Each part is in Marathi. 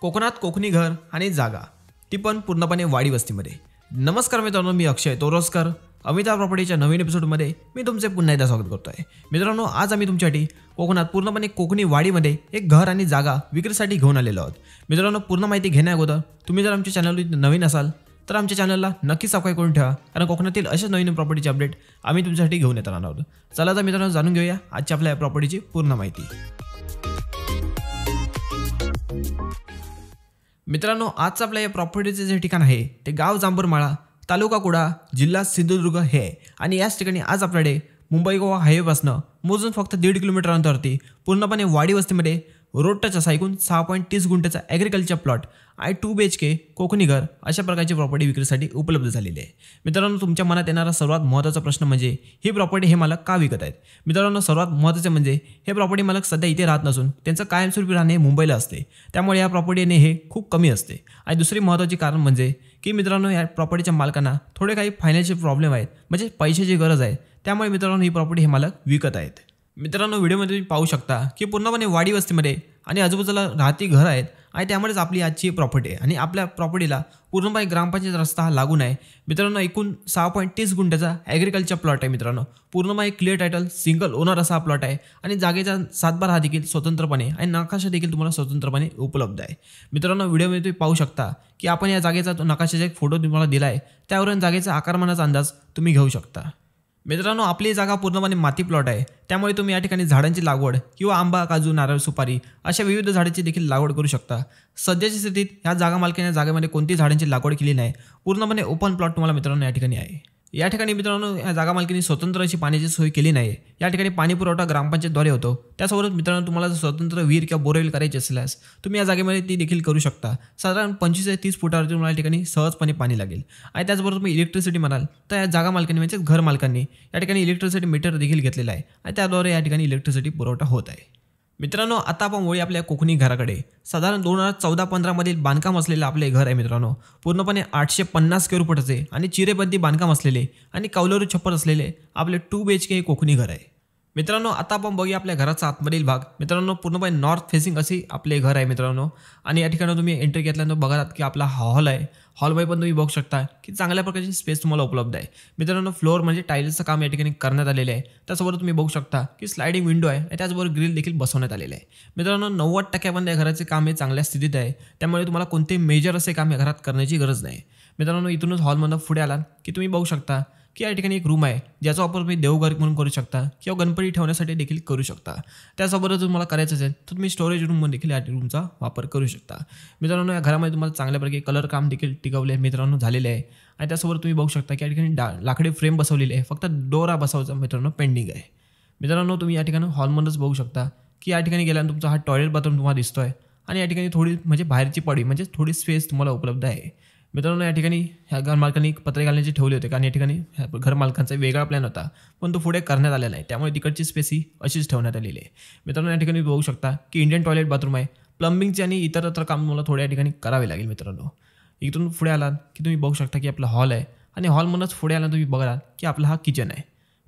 कोकणात कोकणी घर आणि जागा ती पण पूर्णपणे वाडी वस्तीमध्ये नमस्कार मित्रांनो मी अक्षय तोरस्कर अमिताभ प्रॉपर्टीच्या नवीन एपिसोडमध्ये मी तुमचे पुन्हा एकदा स्वागत करतो आहे मित्रांनो आज आम्ही तुमच्यासाठी कोकणात पूर्णपणे कोकणी वाडीमध्ये एक घर आणि जागा विक्रीसाठी घेऊन आलेलो आहोत मित्रांनो पूर्ण माहिती घेण्याअगोदर तुम्ही जर आमच्या चॅनलवर नवीन असाल तर आमच्या चॅनलला नक्की सबस्क्राईब करून ठेवा कारण कोकणातील अशा नवीन प्रॉपर्टीचे अपडेट आम्ही तुमच्यासाठी घेऊन येत राहणार आहोत चला तर मित्रांनो जाणून घेऊया आजच्या आपल्या प्रॉपर्टीची पूर्ण माहिती मित्रांनो आजचं आपल्या या प्रॉपर्टीचे जे ठिकाण आहे ते गाव जांभूरमाळा तालुका कुडा जिल्हा सिंधुदुर्ग हे आणि याच ठिकाणी आज आपल्याकडे मुंबई गोवा हायवेपासनं मोजून फक्त दीड किलोमीटर अंतरावरती पूर्णपणे वाडी वस्तीमध्ये रोड टच असा एकूण सहा पॉईंट तीस गुंठ्याचा ॲग्रिकल्चर प्लॉट आय टू बी एच के कोकणीघर अशा प्रकारची प्रॉपर्टी विक्रीसाठी उपलब्ध झालेली आहे मित्रांनो तुमच्या मनात येणारा सर्वात महत्त्वाचा प्रश्न म्हणजे ही प्रॉपर्टी हे मालक का विकत आहेत मित्रांनो सर्वात महत्त्वाचे म्हणजे हे प्रॉपर्टी मालक सध्या इथे राहत नसून त्यांचं कायमस्वरूपी राहणे मुंबईला असते त्यामुळे या प्रॉपर्टीने हे खूप कमी असते आणि दुसरी महत्त्वाची कारण म्हणजे की मित्रांनो या प्रॉपर्टीच्या मालकांना थोडे काही फायनान्शियल प्रॉब्लेम आहेत म्हणजे पैशाची गरज आहे त्यामुळे मित्रांनो ही प्रॉपर्टी हे मालक विकत आहेत मित्रांनो व्हिडिओमध्ये तुम्ही पाहू शकता की पूर्णपणे वाडी वस्तीमध्ये आणि आजूबाजूला राहती घर आहेत आणि त्यामुळेच आपली आजची प्रॉपर्टी आहे आणि आपल्या प्रॉपर्टीला पूर्णपणे ग्रामपंचायत रस्ता हा लागून आहे मित्रांनो एकूण सहा पॉईंट तीस गुंठ्याचा ॲग्रिकल्चर प्लॉट आहे मित्रांनो पूर्णपणे क्लिअर टायटल सिंगल ओनर असा हा प्लॉट आहे आणि जागेचा सातबार हा देखील स्वतंत्रपणे आणि नकाशा देखील तुम्हाला स्वतंत्रपणे उपलब्ध आहे मित्रांनो व्हिडिओमध्ये तुम्ही पाहू शकता की आपण या जागेचा नकाशाचा एक फोटो तुम्हाला दिला आहे त्यावरून जागेचा आकारमानाचा अंदाज तुम्ही घेऊ शकता मित्रांनो आपली जागा पूर्णपणे माती प्लॉट आहे त्यामुळे तुम्ही या ठिकाणी झाडांची लागवड किंवा आंबा काजू नारळ सुपारी अशा विविध झाडांची देखील लागवड करू शकता सध्याच्या स्थितीत ह्या जागा मालकीने जागेमध्ये कोणती झाडांची लागवड केली नाही पूर्णपणे ओपन प्लॉट तुम्हाला मित्रांनो या ठिकाणी आहे या ठिकाणी मित्रांनो या जागा मालकीने स्वतंत्र अशी पाण्याची सोय केली नाही या ठिकाणी पाणी पुरवठा ग्रामपंचायतद्वारे होतो त्यासोबतच मित्रांनो तुम्हाला जर स्वतंत्र विहीर किंवा बोरवेल करायची असल्यास तुम्ही या जागेमध्ये ती देखील करू शकता साधारण पंचवीस ते तीस फुटावरती तुम्हाला या ठिकाणी सहजपणे पाणी लागेल आणि त्याचबरोबर तुम्ही इलेक्ट्रिसिटी म्हणाल तर या जागा मालकांनी म्हणजेच घर मालकांनी या ठिकाणी इलेक्ट्रिसिटी मीटर देखील घेतलेला आहे आणि त्याद्वारे या ठिकाणी इलेक्ट्रिसिटी पुरवठा होत आहे मित्रांनो आता आपण वळी आपल्या कोकणी घराकडे साधारण दोन हजार चौदा पंधरामधील बांधकाम असलेलं आपले घर आहे मित्रांनो पूर्णपणे आठशे पन्नास स्क्वेअर फुटाचे आणि चिरेबंदी बांधकाम असलेले आणि कौलरू छप्पर असलेले आपले टू बी एच के हे कोकणी घर आहे मित्रांनो आता आपण बघूया आपल्या घराचा आतमधील भाग मित्रांनो पूर्णपणे नॉर्थ फेसिंग असे आपले घर आहे मित्रांनो आणि या ठिकाणी तुम्ही एंट्री घेतल्यानंतर बघा की आपला हॉल आहे हॉलमध्ये पण तुम्ही बघू शकता की चांगल्या प्रकारची स्पेस तुम्हाला उपलब्ध आहे मित्रांनो फ्लोअर म्हणजे टाईल्सचं काम या ठिकाणी करण्यात आलेलं आहे त्यासोबत तुम्ही बघू शकता की स्लायडिंग विंडो आहे आणि त्याचबरोबर ग्रिल देखील बसवण्यात आलेलं आहे मित्रांनो नव्वद टक्क्यापर्यंत या घराचे काम हे चांगल्या स्थितीत आहे त्यामुळे तुम्हाला कोणते मेजर असे काम या घरात करण्याची गरज नाही मित्रांनो इथूनच हॉलमधून पुढे आला की तुम्ही बघू शकता की या ठिकाणी एक रूम आहे ज्याचा वापर तुम्ही देवघर म्हणून करू शकता किंवा गणपती ठेवण्यासाठी देखील करू शकता त्यासोबतच तुम्हाला करायचं असेल तर तुम्ही स्टोरेज रूम म्हणून देखील या रूमचा वापर करू शकता मित्रांनो या घरामध्ये तुम्हाला चांगल्यापैकी कलर काम देखील टिकवले मित्रांनो झालेले आहे आणि त्यासोबत तुम्ही बघू शकता की या ठिकाणी डा लाकडी फ्रेम बसवलेली आहे फक्त डोरा बसवायचा मित्रांनो पेंडिंग आहे मित्रांनो तुम्ही या ठिकाणी हॉलमधूनच बघू शकता की या ठिकाणी गेल्यानंतर तुमचा हा टॉयलेट बाथरूम तुम्हाला दिसतो आहे आणि या ठिकाणी थोडी म्हणजे बाहेरची पडी म्हणजे थोडी स्पेस तुम्हाला उपलब्ध आहे मित्रांनो या ठिकाणी ह्या घरमालकांनी पत्रे घालण्याचे ठेवले होते कारण या ठिकाणी घरमालकांचा वेगळा प्लॅन होता पण तो पुढे करण्यात आलेला नाही त्यामुळे तिकडची स्पेस ही अशीच ठेवण्यात आलेली आहे मित्रांनो या ठिकाणी बघू शकता की इंडियन टॉयलेट बाथरूम आहे प्लंबिंगचे आणि इतर काम तुम्हाला थोड्या ठिकाणी करावे लागेल मित्रांनो इथून पुढे आलात की तुम्ही बघू शकता की आपला हॉल आहे आणि हॉलमधूनच पुढे आला तुम्ही बघाल की आपला हा किचन आहे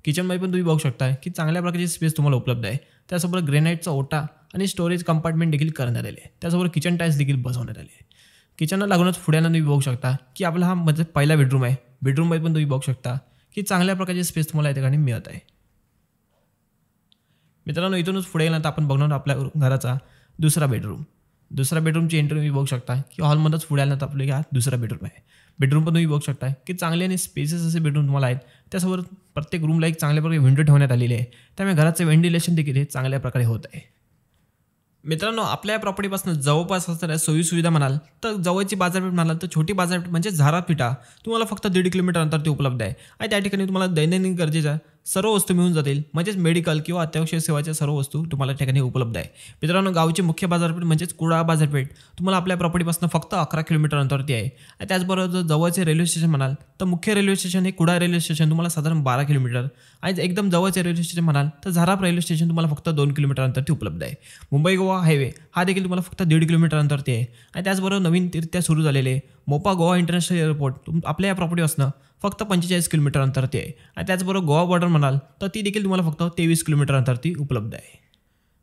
किचनमध्ये पण तुम्ही बघू शकता की चांगल्या प्रकारची स्पेस तुम्हाला उपलब्ध आहे त्यासोबत ग्रेनाईटचा ओटा आणि स्टोरेज कंपार्टमेंट देखील करण्यात आले त्यासोबत किचन टाईल्स देखील बसवण्यात आले किचनला लागूनच फुड्यांना तुम्ही बघू शकता की आपला हा म्हणजे पहिला बेडरूम आहे बेडरूममध्ये पण तुम्ही बघू शकता की चांगल्या प्रकारची स्पेस तुम्हाला या ठिकाणी मिळत आहे मित्रांनो इथूनच पुढे गेल्यानंतर आपण बघणार आपल्या घराचा दुसरा बेडरूम दुसरा बेडरूमची एंट्री तुम्ही बघू शकता की हॉलमधूनच पुढे आल्यानंतर आपलं हा दुसरा बेडरूम आहे बेडरूम पण तुम्ही बघू शकता की चांगले आणि स्पेसेस असे बेडरूम तुम्हाला आहेत त्यासोबत प्रत्येक रूमला एक चांगल्या प्रकारे विंडो ठेवण्यात आलेली आहे त्यामुळे घराचं व्हेंटिलेशन देखील हे चांगल्या प्रकारे होत आहे मित्रांनो आपल्या प्रॉपर्टीपासून जवळपास असणाऱ्या सोयीसुविधा म्हणाल तर जवळची बाजारपेठ म्हणाल तर छोटी बाजारपेठ म्हणजे झारापिठा तुम्हाला फक्त दीड किलोमीटर अंतर ती उपलब्ध आहे आणि त्या ठिकाणी तुम्हाला दैनंदिन गरजेच्या सर्व वस्तू मिळून जातील म्हणजेच मेडिकल किंवा अत्यावश्यक सेवाच्या सर्व वस्तू तुम्हाला ठिकाणी उपलब्ध आहे मित्रांनो गावची मुख्य बाजारपेठ म्हणजेच कुडाळ बाजारपेठ तुम्हाला आपल्या प्रॉपर्टीपासून फक्त अकरा किलोमीटर अंतरती आहे आणि त्याचबरोबर जर जवळचे रेल्वे स्टेशन म्हणाल तर मुख्य रेल्वे स्टेशन हे कुडाळ रेल्वे स्टेशन तुम्हाला साधारण बारा किलोमीटर आणि एकदम जवळचे रेल्वे स्टेशन म्हणाल तर झाराप रेल्वे स्टेशन तुम्हाला फक्त दोन किलोमीटर अंतरती उपलब्ध आहे मुंबई गोवा हायवे हा देखील तुम्हाला फक्त दीड किलोमीटर अंतरती आहे आणि त्याचबरोबर नवीनरित्या सुरू झालेले मोपा गोवा इंटरनॅशनल एअरपोर्ट तुम आपल्या या प्रॉपर्टीपासून फक्त पंचेचाळीस किलोमीटर अंतरती आहे आणि त्याचबरोबर गोवा बॉर्डर म्हणाल तर ती देखील तुम्हाला फक्त तेवीस किलोमीटर अंतरती उपलब्ध आहे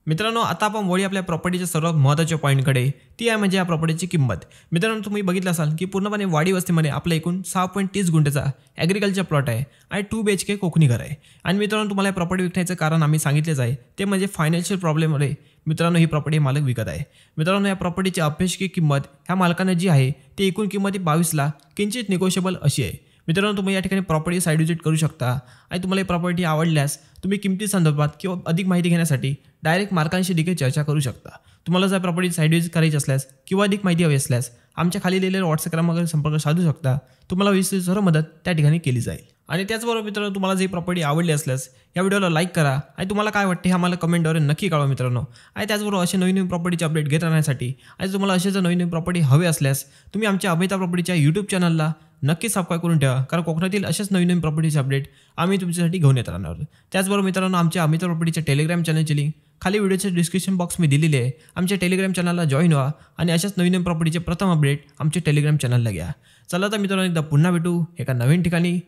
मित्रांनो आता आपण वळी आपल्या प्रॉपर्टीच्या सर्वात महत्त्वाच्या पॉईंटकडे ती आहे म्हणजे या प्रॉपर्टीची किंमत मित्रांनो तुम्ही बघितलं असाल की पूर्णपणे वाडी वस्तीमध्ये आपला एकूण सहा पॉईंट तीस गुंठेचा ॲग्रिकल्चर प्लॉट आहे आणि टू बी एच के कोकणी घर आहे आणि मित्रांनो तुम्हाला या प्रॉपर्टी विकण्याचं कारण आम्ही सांगितलेच आहे ते म्हणजे फायनान्शियल प्रॉब्लेममध्ये मित्रांनो ही प्रॉपर्टी मालक विकत आहे मित्रांनो या प्रॉपर्टीची अपेक्षित किंमत ह्या मालकाने जी आहे ती एकूण किंमत बावीस लाख किंचित निगोशिएबल अशी आहे मित्रांनो तुम्ही या ठिकाणी प्रॉपर्टी साईड विजिट करू शकता आणि तुम्हाला ही प्रॉपर्टी आवडल्यास तुम्ही किमती संदर्भात किंवा अधिक माहिती घेण्यासाठी डायरेक्ट मार्कांशी देखील चर्चा करू शकता तुम्हाला जर प्रॉपर्टी साईड विजिट करायची असल्यास किंवा अधिक माहिती हवी असल्यास आमच्या खाली लिहिलेल्या व्हॉट्सअप क्रमांकावर संपर्क साधू शकता तुम्हाला विस्तृत सर्व मदत त्या ठिकाणी केली जाईल आणि त्याचबरोबर मित्रांनो तुम्हाला जी प्रॉपर्टी आवडली असल्यास या व्हिडिओला लाईक करा आणि तुम्हाला काय वाटते हे आम्हाला कमेंटद्वारे नक्की कळवा मित्रांनो आणि त्याचबरोबर असे नवीन नवीन प्रॉपर्टीचे अपडेट घेत राहण्यासाठी आणि तुम्हाला असे जर नवीन नवीन प्रॉपर्टी हवे असल्यास तुम्ही आमच्या अभिता प्रॉपर्टीच्या यूट्यूब चॅनलला नक्की सबस्क्राईब करून ठेवा कारण कोकणातील असेच नवीन नवीन प्रॉपर्टीचे अपडेट आम्ही तुमच्यासाठी घेऊन येत राहणार त्याचबरोबर मित्रांनो आमच्या अमिता प्रॉपर्टीच्या टेलिग्राम चॅनलची लिंक खाली व्हिडिओच्या डिस्क्रिप्शन बॉक्समध्ये दिलेली आहे आमच्या टेलिग्राम चॅनलला जॉईन व्हा आणि अशाच नवीन नवीन प्रॉपर्टीचे प्रथम अपडेट आमच्या टेलिग्राम चॅनलला घ्या चला तर मित्रांनो एकदा पुन्हा भेटू एका नवीन ठिकाणी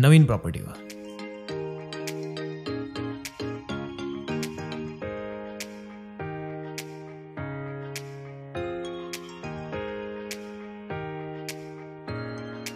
नवीन प्रॉपर्टीवर